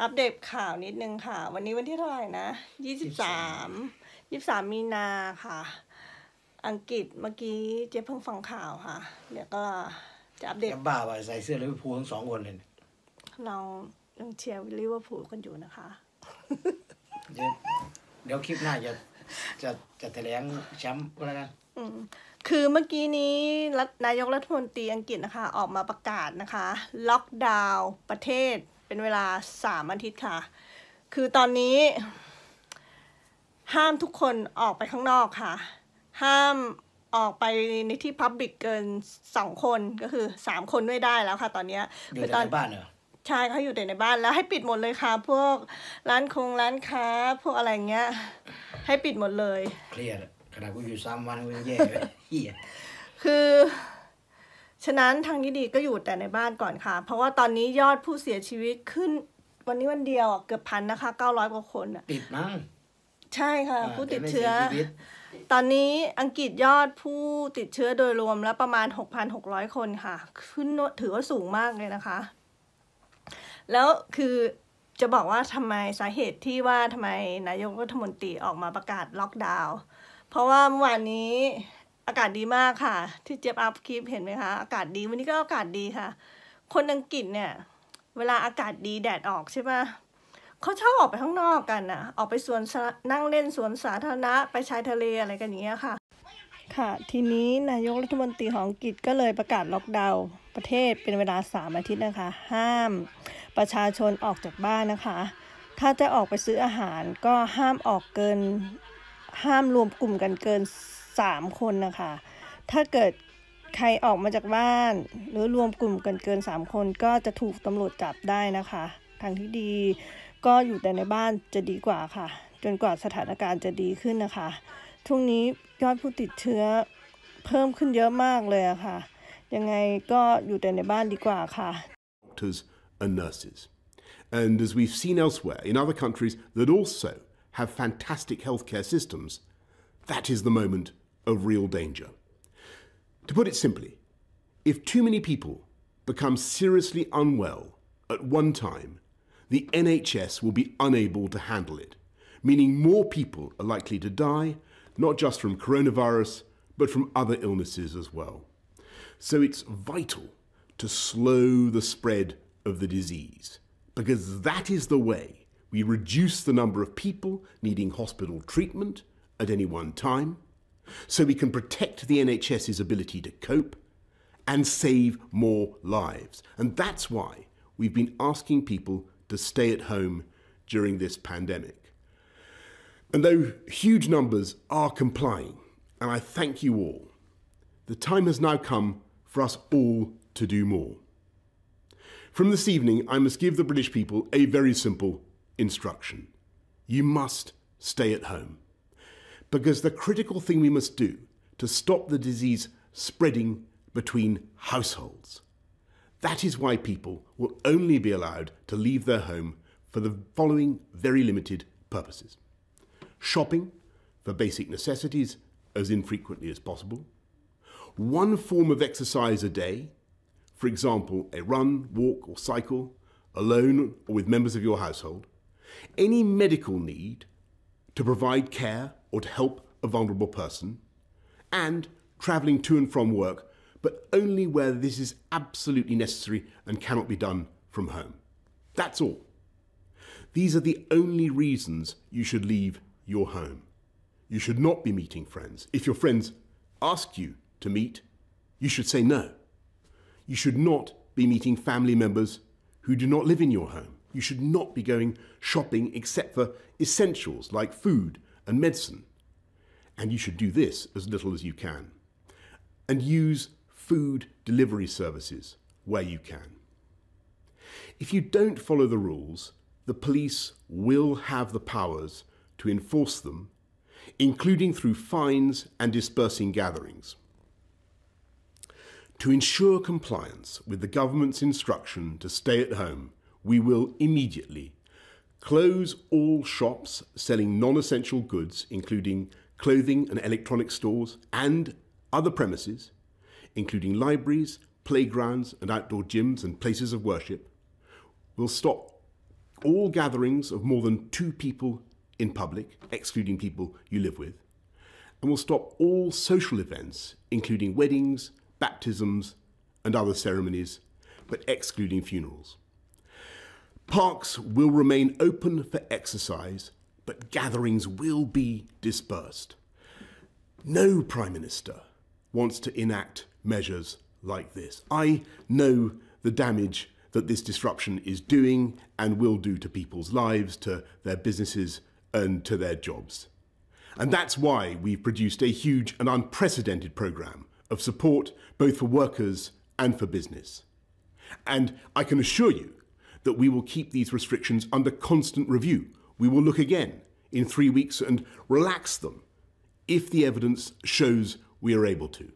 อัปเดตข่าวนิดนึงค่ะ วันนี้วันที่เท่าไหร่นะยี่สิบสามยี่สามมีนาค่ะ อังกฤษเมื่อกี้เจ๊เพิ่งฟังข่าวค่ะเดี๋ยวก็จะอัปเดตบ้าว่ะใส่เสื้อลิเวอร์พูลทั้งสองคนเลยเรายังเชียร์ลิเวอร์พูลกันอยู่นะคะ เดี๋ยวคลิปหน้า จะจะจะแถลงแชมป์ก็แล้วกันคือเมื่อกี้นี้นายกรัฐมนตรีอังกฤษนะคะ ออกมาประกาศนะคะ ล็อกดาวน์ประเทศเป็นเวลาสามอาทิตย์ค่ะ คือตอนนี้ ห้ามทุกคนออกไปข้างนอกค่ะ ห้ามออกไปในที่พับบิกเกินสองคนก็คือสามคนไม่ได้แล้วค่ะตอนนี้อยูต่ในบ้านเหรอใช่เขาอยู่แต่ในบ้านแล้วให้ปิดหมดเลยค่ะ พวกร้านคงร้านค้าพวกอะไรเงี้ย ให้ปิดหมดเลยเครียดขนาดกูอยู่สามวันกูยังแย่เลยเฮียคือฉะนั้นทางที่ดีก็อยู่แต่ในบ้านก่อนค่ะ เพราะว่าตอนนี้ยอดผู้เสียชีวิตขึ้น วันนี้วันเดียวเกือบพันนะคะเก้าร้อยกว่าคนติดมั้งใช่ค่ะ ผู้ติดเชื้อ ตอนนี้อังกฤษยอดผู้ติดเชื้อโดยรวม แล้วประมาณ6,600คนค่ะ ขึ้นถือว่าสูงมากเลยนะคะ แล้วคือจะบอกว่าทำไมสาเหตุที่ว่าทำไมนายกรัฐมนตรีออกมาประกาศล็อกดาวน์เพราะว่าเมื่อวานนี้อากาศดีมากค่ะ ที่เจี๊ยบอัพคลิปเห็นไหมคะอากาศดีวันนี้ก็อากาศดีค่ะ คนอังกฤษเนี่ยเวลาอากาศดีแดดออกใช่ไหมเขาชอบออกไปข้างนอกกันอะออกไปสวนนั่งเล่นสวนสาธารณะไปชายทะเลอะไรกันอย่างเงี้ยค่ะ ค่ะ ทีนี้นายกรัฐมนตรีของอังกฤษก็เลยประกาศล็อกดาวน์ประเทศเป็นเวลาสามอาทิตย์นะคะ ห้ามประชาชนออกจากบ้านนะคะ ถ้าจะออกไปซื้ออาหารก็ห้ามออกเกิน ห้ามรวมกลุ่มกันเกิน3คนนะคะถ้าเกิดใครออกมาจากบ้าน หรือรวมกลุ่มกันเกิน 3 คน ก็จะถูกตำรวจจับได้นะคะ ทางที่ดีก็อยู่แต่ในบ้านจะดีกว่าค่ะจนกว่าสถานการณ์จะดีขึ้นนะคะช่วงนี้ยอดผู้ติดเชื้อเพิ่มขึ้นเยอะมากเลยอะค่ะ ยังไงก็อยู่แต่ในบ้านดีกว่าค่ะ Doctors and nurses and as we've seen elsewhere in other countries that also have fantastic healthcare systems that is the moment Of real danger. To put it simply, if too many people become seriously unwell at one time, the NHS will be unable to handle it, meaning more people are likely to die, not just from coronavirus, but from other illnesses as well. So it's vital to slow the spread of the disease, because that is the way we reduce the number of people needing hospital treatment at any one time, so we can protect the NHS's ability to cope and save more lives. And that's why we've been asking people to stay at home during this pandemic. And though huge numbers are complying, and I thank you all, the time has now come for us all to do more. From this evening, I must give the British people a very simple instruction. You must stay at home because the critical thing we must do to stop the disease spreading between households. That is why people will only be allowed to leave their home for the following very limited purposes. Shopping for basic necessities as infrequently as possible. One form of exercise a day, for example, a run, walk, or cycle, alone or with members of your household. Any medical need to provide care or to help a vulnerable person, and travelling to and from work, but only where this is absolutely necessary and cannot be done from home. That's all. These are the only reasons you should leave your home. You should not be meeting friends. If your friends ask you to meet, you should say no. You should not be meeting family members who do not live in your home. You should not be going shopping except for essentials like food and medicine. And you should do this as little as you can. And use food delivery services where you can. If you don't follow the rules, the police will have the powers to enforce them, including through fines and dispersing gatherings. To ensure compliance with the government's instruction to stay at home, we will immediately Close all shops selling non essential goods, including clothing and electronic stores, and other premises, including libraries, playgrounds, and outdoor gyms and places of worship. We'll stop all gatherings of more than two people in public, excluding people you live with. And we'll stop all social events, including weddings, baptisms, and other ceremonies, but excluding funerals. Parks will remain open for exercise, but gatherings will be dispersed. No Prime Minister wants to enact measures like this. I know the damage that this disruption is doing and will do to people's lives, to their businesses, and to their jobs. And that's why we've produced a huge and unprecedented programme of support both for workers and for business. And I can assure you that we will keep these restrictions under constant review. We will look again in three weeks and relax them if the evidence shows we are able to.